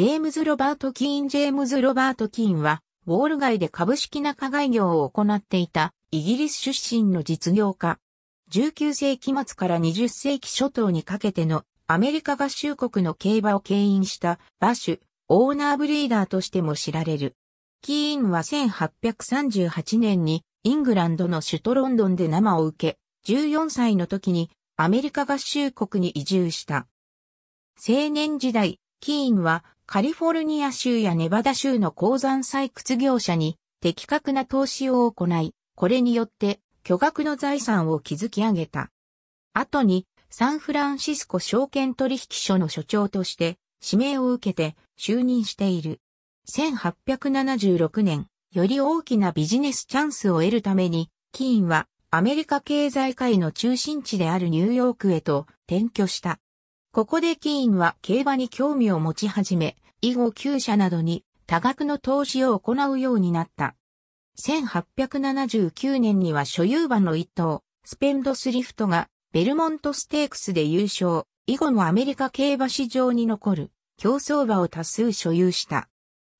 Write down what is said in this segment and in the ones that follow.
ジェームズ・ロバート・キーンジェームズ・ロバート・キーンは、ウォール街で株式仲買業を行っていたイギリス出身の実業家。19世紀末から20世紀初頭にかけてのアメリカ合衆国の競馬を牽引した馬主、オーナーブリーダーとしても知られる。キーンは1838年にイングランドの首都ロンドンで生を受け、14歳の時にアメリカ合衆国に移住した。青年時代、キーンはカリフォルニア州やネバダ州の鉱山採掘業者に的確な投資を行い、これによって巨額の財産を築き上げた。後にサンフランシスコ証券取引所の所長として指名を受けて就任している。1876年、より大きなビジネスチャンスを得るために、キーンはアメリカ経済界の中心地であるニューヨークへと転居した。ここでキーンは競馬に興味を持ち始め、以後旧社などに多額の投資を行うようになった。1879年には所有馬の一頭、スペンドスリフトがベルモントステークスで優勝、以後もアメリカ競馬市場に残る競争馬を多数所有した。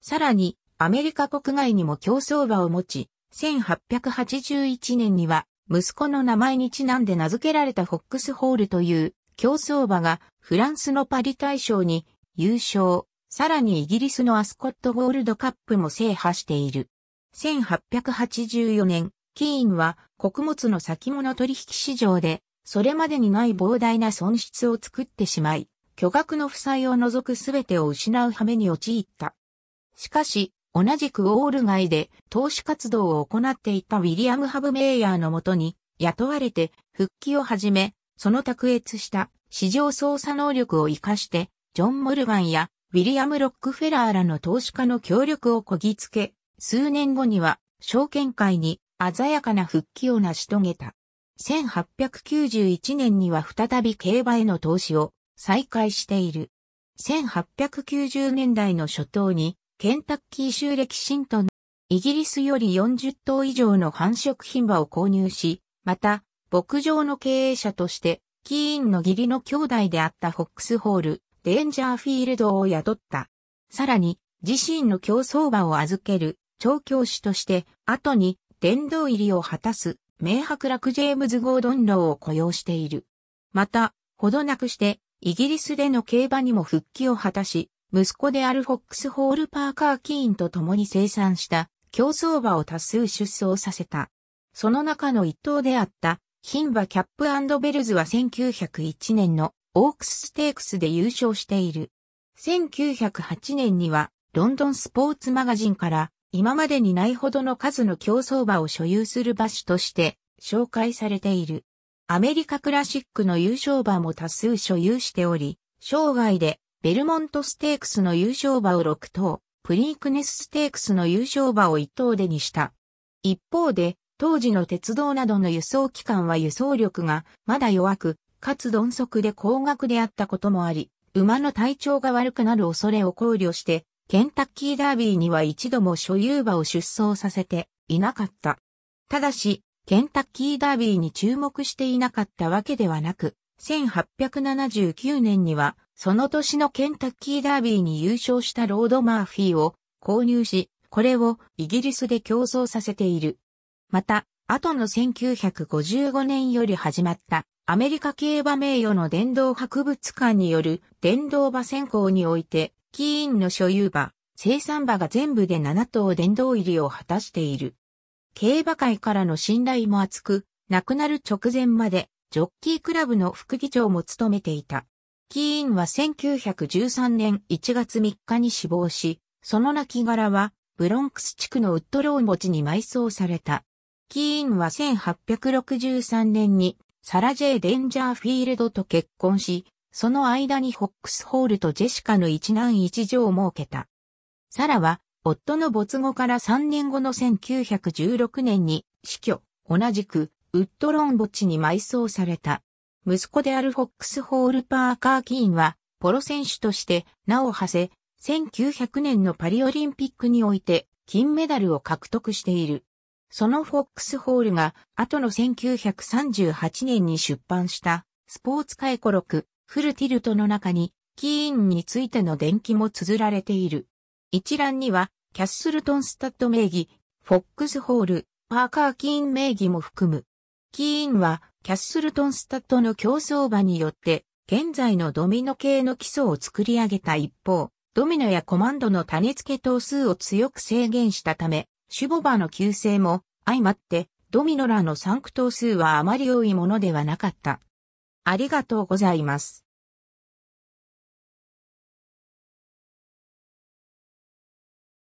さらに、アメリカ国外にも競争馬を持ち、1881年には息子の名前にちなんで名付けられたフォックスホールという競争馬がフランスのパリ大賞に優勝。さらにイギリスのアスコットゴールドカップも制覇している。1884年、キーンは穀物の先物取引市場で、それまでにない膨大な損失を作ってしまい、巨額の負債を除くすべてを失う羽目に陥った。しかし、同じくウォール街で投資活動を行っていたウィリアム・ハブ・メイヤーのもとに雇われて復帰を始め、その卓越した市場操作能力を活かして、ジョン・モルガンやウィリアム・ロックフェラーらの投資家の協力をこぎつけ、数年後には証券界に鮮やかな復帰を成し遂げた。1891年には再び競馬への投資を再開している。1890年代の初頭にケンタッキー州歴新ンイギリスより40頭以上の繁殖品馬を購入し、また、牧場の経営者として、キーンの義理の兄弟であったフォックスホール、デンジャーフィールドを雇った。さらに、自身の競走馬を預ける、調教師として、後に、殿堂入りを果たす、名白楽ジェームズ・ゴードンローを雇用している。また、ほどなくして、イギリスでの競馬にも復帰を果たし、息子であるフォックスホールパーカー・キーンと共に生産した競走馬を多数出走させた。その中の一頭であった、ン馬キャップベルズは1901年のオークスステークスで優勝している。1908年にはロンドンスポーツマガジンから今までにないほどの数の競走馬を所有する馬種として紹介されている。アメリカクラシックの優勝馬も多数所有しており、生涯でベルモントステークスの優勝馬を6頭、プリークネスステークスの優勝馬を1頭でにした。一方で、当時の鉄道などの輸送機関は輸送力がまだ弱く、かつ鈍足で高額であったこともあり、馬の体調が悪くなる恐れを考慮して、ケンタッキーダービーには一度も所有馬を出走させていなかった。ただし、ケンタッキーダービーに注目していなかったわけではなく、1879年には、その年のケンタッキーダービーに優勝したロード・マーフィーを購入し、これをイギリスで競争させている。また、後の1955年より始まったアメリカ競馬名誉の電動博物館による電動馬選考において、キーンの所有馬、生産馬が全部で7頭殿堂入りを果たしている。競馬界からの信頼も厚く、亡くなる直前まで、ジョッキークラブの副議長も務めていた。キーンは1913年1月3日に死亡し、その亡骸は、ブロンクス地区のウッドロー墓地に埋葬された。キーンは1863年にサラ・ジェイ・デンジャーフィールドと結婚し、その間にホックスホールとジェシカの一男一女を設けた。サラは、夫の没後から3年後の1916年に死去、同じく、ウッドロン墓地に埋葬された。息子であるフォックスホールパーカー・キーンは、ポロ選手として名を馳せ、1900年のパリオリンピックにおいて金メダルを獲得している。そのフォックスホールが後の1938年に出版したスポーツ回顧録フルティルトの中にキーンについての伝記も綴られている。一覧にはキャッスルトンスタッド名義、フォックスホール、パーカー・キーン名義も含む。キーンはキャッスルトンスタッドの競争場によって現在のドミノ系の基礎を作り上げた一方、ドミノやコマンドの種付け等数を強く制限したため、シュボバの旧姓も相まってドミノラのサンク等数はあまり多いものではなかった。ありがとうございます。